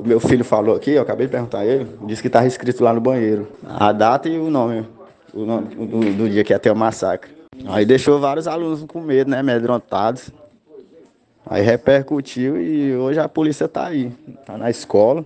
O meu filho falou aqui, eu acabei de perguntar a ele, disse que estava escrito lá no banheiro. A data e o nome, o nome do, do dia que ia ter o massacre. Aí deixou vários alunos com medo, né? medrontados Aí repercutiu e hoje a polícia tá aí, tá na escola.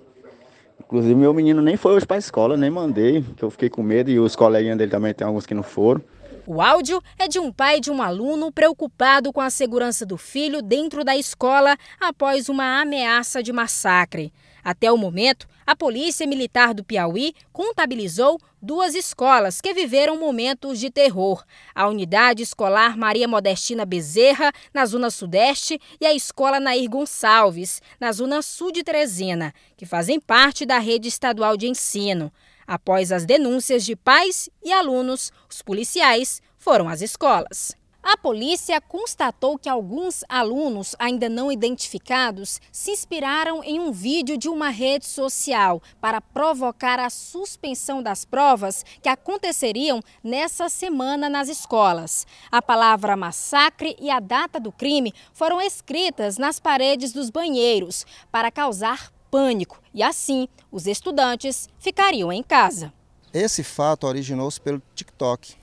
Inclusive, meu menino nem foi hoje para a escola, nem mandei, que eu fiquei com medo e os coleguinhas dele também tem alguns que não foram. O áudio é de um pai de um aluno preocupado com a segurança do filho dentro da escola após uma ameaça de massacre. Até o momento, a Polícia Militar do Piauí contabilizou duas escolas que viveram momentos de terror: a Unidade Escolar Maria Modestina Bezerra, na Zona Sudeste, e a Escola Nair Gonçalves, na Zona Sul de Trezena, que fazem parte da rede estadual de ensino. Após as denúncias de pais e alunos, os policiais foram às escolas. A polícia constatou que alguns alunos ainda não identificados se inspiraram em um vídeo de uma rede social para provocar a suspensão das provas que aconteceriam nessa semana nas escolas. A palavra massacre e a data do crime foram escritas nas paredes dos banheiros para causar pânico e, assim, os estudantes ficariam em casa. Esse fato originou-se pelo TikTok.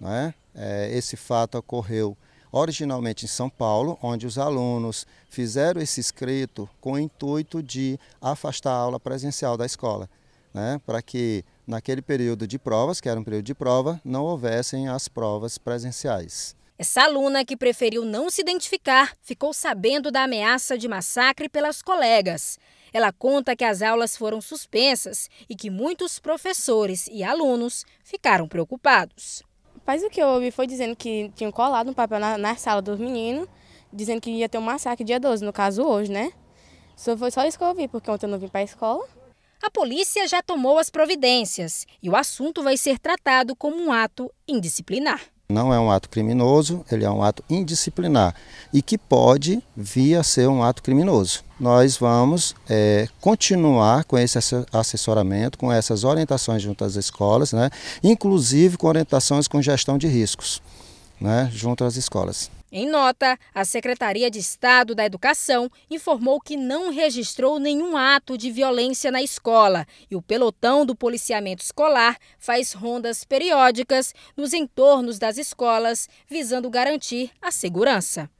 Né? esse fato ocorreu originalmente em São Paulo, onde os alunos fizeram esse escrito com o intuito de afastar a aula presencial da escola, né, para que naquele período de provas, que era um período de prova, não houvessem as provas presenciais. Essa aluna que preferiu não se identificar ficou sabendo da ameaça de massacre pelas colegas. Ela conta que as aulas foram suspensas e que muitos professores e alunos ficaram preocupados. Mas o que eu ouvi foi dizendo que tinham colado um papel na, na sala dos meninos, dizendo que ia ter um massacre dia 12, no caso hoje, né? Só foi só isso que eu ouvi, porque ontem eu não vim para a escola. A polícia já tomou as providências e o assunto vai ser tratado como um ato indisciplinar. Não é um ato criminoso, ele é um ato indisciplinar e que pode vir a ser um ato criminoso. Nós vamos é, continuar com esse assessoramento, com essas orientações junto às escolas, né? inclusive com orientações com gestão de riscos né, junto às escolas. Em nota, a Secretaria de Estado da Educação informou que não registrou nenhum ato de violência na escola e o pelotão do policiamento escolar faz rondas periódicas nos entornos das escolas, visando garantir a segurança.